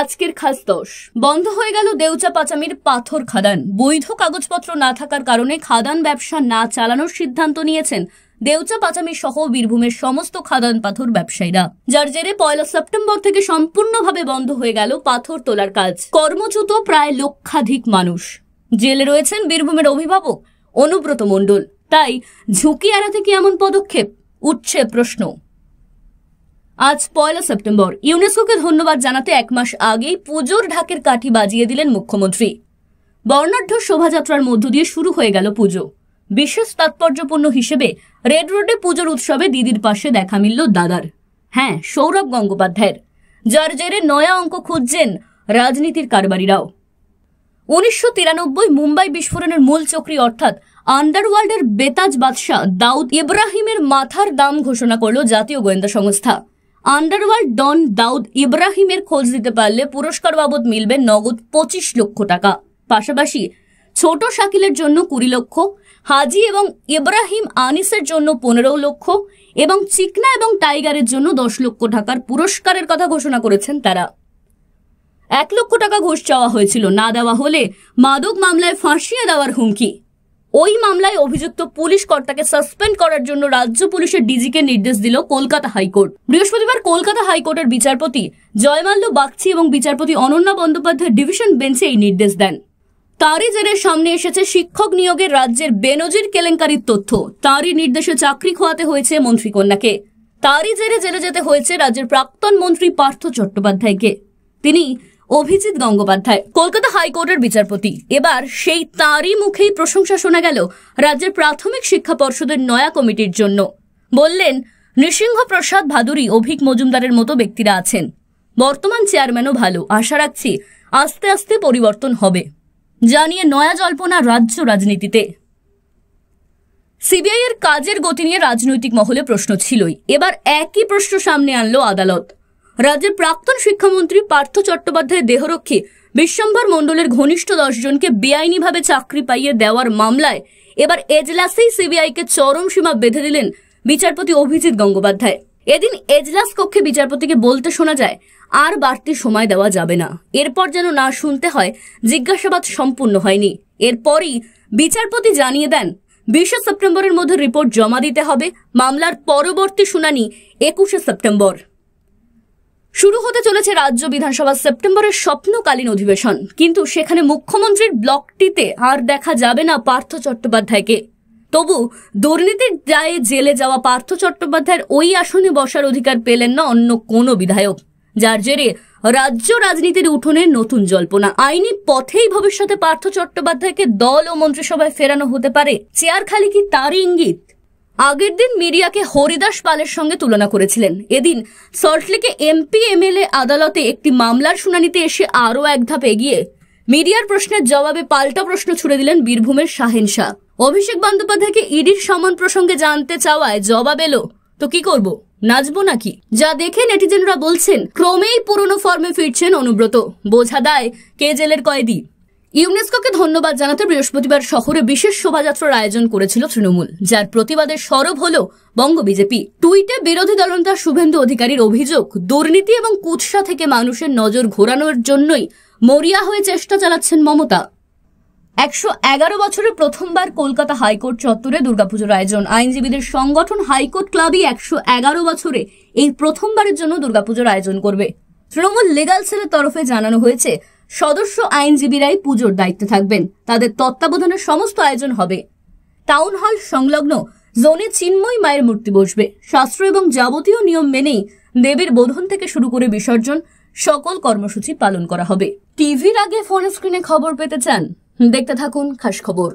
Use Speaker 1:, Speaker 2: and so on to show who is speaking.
Speaker 1: আজকের খাস দশ বন্ধ হয়ে গেল দেউচা পাচামির পাথর খাদান বৈধ কাগজপত্র না থাকার কারণে খাদান ব্যবসা না চালানোর সিদ্ধান্ত নিয়েছেন দেউচা পাচামি সহ বীরভূমের সমস্ত খাদান পাথর ব্যবসায়ীরা যার জেরে পয়লা সেপ্টেম্বর থেকে সম্পূর্ণভাবে বন্ধ হয়ে গেল পাথর তোলার কাজ কর্মচ্যুত প্রায় লক্ষাধিক মানুষ জেলে রয়েছেন বীরভূমের অভিভাবক অনুব্রত মণ্ডল তাই ঝুঁকি এড়াতে কি এমন পদক্ষেপ উঠছে প্রশ্ন আজ পয়লা সেপ্টেম্বর ইউনেস্কোকে ধন্যবাদ জানাতে এক মাস আগেই পুজোর ঢাকের কাঠি বাজিয়ে দিলেন মুখ্যমন্ত্রী বর্ণাঢ্য শোভাযাত্রার মধ্য দিয়ে শুরু হয়ে গেল পুজো বিশেষ তাৎপর্যপূর্ণ হিসেবে রেড রোডে পুজোর উৎসবে দিদির পাশে দেখা মিলল দাদার হ্যাঁ সৌরভ গঙ্গোপাধ্যায়ের যার জেরে নয়া অঙ্ক খুঁজছেন রাজনীতির কারবারিরাও উনিশশো তিরানব্বই মুম্বাই বিস্ফোরণের মূল চক্রী অর্থাৎ আন্ডারওয়ার্ল্ডের বেতাজ বাদশাহ দাউদ ইব্রাহিমের মাথার দাম ঘোষণা করল জাতীয় গোয়েন্দা সংস্থা আন্ডারওয়ার্ল্ড ডন দাউদ ইব্রাহিমের খোঁজ দিতে পারলে পুরস্কার বাবদ মিলবে নগদ পঁচিশ লক্ষ টাকা পাশাপাশি ছোট শাকিলের জন্য কুড়ি লক্ষ হাজি এবং ইব্রাহিম আনিসের জন্য পনেরো লক্ষ এবং চিকনা এবং টাইগারের জন্য দশ লক্ষ টাকার পুরস্কারের কথা ঘোষণা করেছেন তারা এক লক্ষ টাকা ঘোষ চাওয়া হয়েছিল না দেওয়া হলে মাদক মামলায় ফাঁসিয়ে দেওয়ার হুমকি ওই মামলায় অভিযুক্ত পুলিশ কর্তাকে সাসপেন্ড করার জন্য রাজ্য পুলিশের ডিজিকে নির্দেশ দিল কলকাতা হাইকোর্ট বৃহস্পতিবার কলকাতা হাইকোর্টের বিচারপতি জয়মাল্য বাগচি এবং বিচারপতি অনন্যা বন্দ্যোপাধ্যায় ডিভিশন বেঞ্চে এই নির্দেশ দেন তারই জেরের সামনে এসেছে শিক্ষক নিয়োগে রাজ্যের বেনজির কেলেঙ্কারির তথ্য তারই নির্দেশে চাকরি খোয়াতে হয়েছে মন্ত্রী কন্যাকে তারই জেরে জেলে যেতে হয়েছে রাজ্যের প্রাক্তন মন্ত্রী পার্থ চট্টোপাধ্যায়কে তিনি অভিজিৎ গঙ্গোপাধ্যায় কলকাতা হাইকোর্টের বিচারপতি এবার সেই তারই মুখেই প্রশংসা শোনা গেল রাজ্যের প্রাথমিক শিক্ষা পর্ষদের নয়া কমিটির জন্য বললেন নৃসিংহ প্রসাদ ভাদুরী অভিক মজুমদারের মতো ব্যক্তিরা আছেন বর্তমান চেয়ারম্যানও ভালো আশা রাখছি আস্তে আস্তে পরিবর্তন হবে জানিয়ে নয়া জল্পনা রাজ্য রাজনীতিতে সিবিআই এর কাজের গতি নিয়ে রাজনৈতিক মহলে প্রশ্ন ছিলই এবার একই প্রশ্ন সামনে আনলো আদালত রাজ্যের প্রাক্তন শিক্ষামন্ত্রী পার্থ চট্টোপাধ্যায়ের দেহরক্ষী বিশ্বম্বর মণ্ডলের ঘনিষ্ঠ দশজনকে বেআইনিভাবে চাকরি পাইয়ে দেওয়ার মামলায় এবার এজলাসেই সিবিআইকে চরম সীমা বেঁধে দিলেন বিচারপতি অভিজিৎ গঙ্গোপাধ্যায় এদিন এজলাস কক্ষে বিচারপতিকে বলতে শোনা যায় আর বাড়তি সময় দেওয়া যাবে না এরপর যেন না শুনতে হয় জিজ্ঞাসাবাদ সম্পূর্ণ হয়নি এরপরই বিচারপতি জানিয়ে দেন বিশে সেপ্টেম্বরের মধ্যে রিপোর্ট জমা দিতে হবে মামলার পরবর্তী শুনানি একুশে সেপ্টেম্বর শুরু হতে চলেছে রাজ্য বিধানসভার সেপ্টেম্বরের স্বপ্নকালীন অধিবেশন কিন্তু সেখানে মুখ্যমন্ত্রীর ব্লকটিতে আর দেখা যাবে না পার্থ চট্টোপাধ্যায়কে তবু দুর্নীতির দায়ে জেলে যাওয়া পার্থ চট্টোপাধ্যায়ের ওই আসনে বসার অধিকার পেলেন না অন্য কোনো বিধায়ক যার জেরে রাজ্য রাজনীতির উঠোনে নতুন জল্পনা আইনি পথেই ভবিষ্যতে পার্থ চট্টোপাধ্যায়কে দল ও মন্ত্রিসভায় ফেরানো হতে পারে চেয়ার খালি কি তারই ইঙ্গিত আগের দিন মিডিয়াকে হরিদাস পালের সঙ্গে তুলনা করেছিলেন এদিন সল্টলেকে এমপি এমএলএ আদালতে একটি মামলার শুনানিতে এসে আরও এক ধাপ এগিয়ে মিডিয়ার প্রশ্নের জবাবে পাল্টা প্রশ্ন ছুড়ে দিলেন বীরভূমের শাহিন শাহ অভিষেক বন্দ্যোপাধ্যায়কে ইডির সমান প্রসঙ্গে জানতে চাওয়ায় জবাব এলো তো কি করব নাচবো নাকি যা দেখে নেটিজেনরা বলছেন ক্রমেই পুরনো ফর্মে ফিরছেন অনুব্রত বোঝা দেয় কে জেলের কয়েদি ইউনেস্কোকে ধন্যবাদ জানাতে বৃহস্পতিবার শহরে বিশেষ শোভাযাত্রার আয়োজন করেছিল তৃণমূল যার প্রতিবাদে সরব হল বঙ্গ বিজেপি টুইটে বিরোধী দলনেতা শুভেন্দু অধিকারীর অভিযোগ দুর্নীতি এবং কুৎসা থেকে মানুষের নজর ঘোরানোর জন্যই মরিয়া হয়ে চেষ্টা চালাচ্ছেন মমতা একশো এগারো বছরে প্রথমবার কলকাতা হাইকোর্ট চত্বরে দুর্গাপুজোর আয়োজন আইনজীবীদের সংগঠন হাইকোর্ট ক্লাবই একশো এগারো বছরে এই প্রথমবারের জন্য দুর্গাপুজোর আয়োজন করবে তৃণমূল লিগাল সেলের তরফে জানানো হয়েছে সদস্য আইনজীবীরাই পুজোর দায়িত্বে থাকবেন তাদের তত্ত্বাবধানের সমস্ত আয়োজন হবে টাউন হল সংলগ্ন জোনে চিন্ময় মায়ের মূর্তি বসবে শাস্ত্র এবং যাবতীয় নিয়ম মেনেই দেবীর বোধন থেকে শুরু করে বিসর্জন সকল কর্মসূচি পালন করা হবে টিভির আগে ফোন স্ক্রিনে খবর পেতে চান দেখতে থাকুন খাস খবর